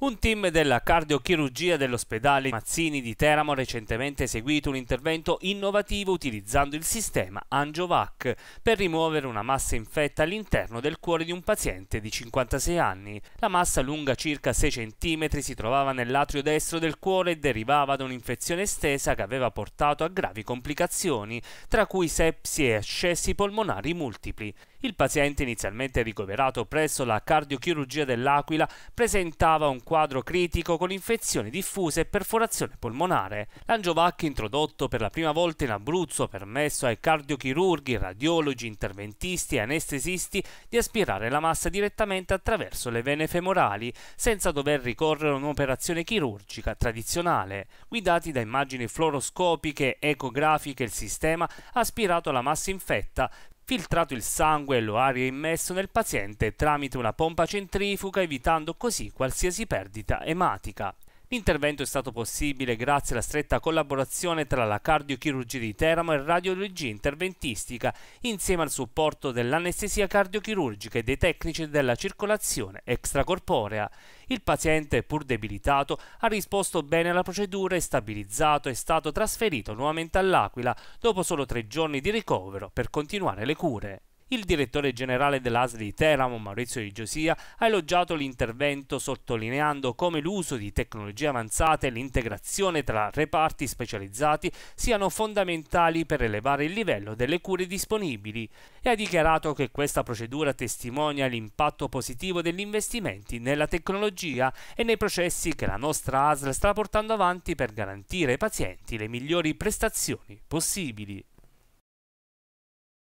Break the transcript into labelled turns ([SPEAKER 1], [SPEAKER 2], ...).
[SPEAKER 1] Un team della cardiochirurgia dell'ospedale Mazzini di Teramo ha recentemente eseguito un intervento innovativo utilizzando il sistema AngioVac per rimuovere una massa infetta all'interno del cuore di un paziente di 56 anni. La massa lunga circa 6 cm si trovava nell'atrio destro del cuore e derivava da un'infezione estesa che aveva portato a gravi complicazioni, tra cui sepsi e ascessi polmonari multipli. Il paziente inizialmente ricoverato presso la cardiochirurgia dell'Aquila presentava un quadro critico con infezioni diffuse e perforazione polmonare. L'angiovac introdotto per la prima volta in Abruzzo ha permesso ai cardiochirurghi, radiologi, interventisti e anestesisti di aspirare la massa direttamente attraverso le vene femorali senza dover ricorrere a un'operazione chirurgica tradizionale. Guidati da immagini fluoroscopiche, ecografiche, il sistema ha aspirato la massa infetta filtrato il sangue e lo ha reimmesso nel paziente tramite una pompa centrifuga evitando così qualsiasi perdita ematica. L'intervento è stato possibile grazie alla stretta collaborazione tra la cardiochirurgia di Teramo e radiologia interventistica, insieme al supporto dell'anestesia cardiochirurgica e dei tecnici della circolazione extracorporea. Il paziente, pur debilitato, ha risposto bene alla procedura e stabilizzato è stato trasferito nuovamente all'Aquila dopo solo tre giorni di ricovero per continuare le cure. Il direttore generale dell'ASL di Teramo, Maurizio Di Giosia, ha elogiato l'intervento sottolineando come l'uso di tecnologie avanzate e l'integrazione tra reparti specializzati siano fondamentali per elevare il livello delle cure disponibili e ha dichiarato che questa procedura testimonia l'impatto positivo degli investimenti nella tecnologia e nei processi che la nostra ASL sta portando avanti per garantire ai pazienti le migliori prestazioni possibili.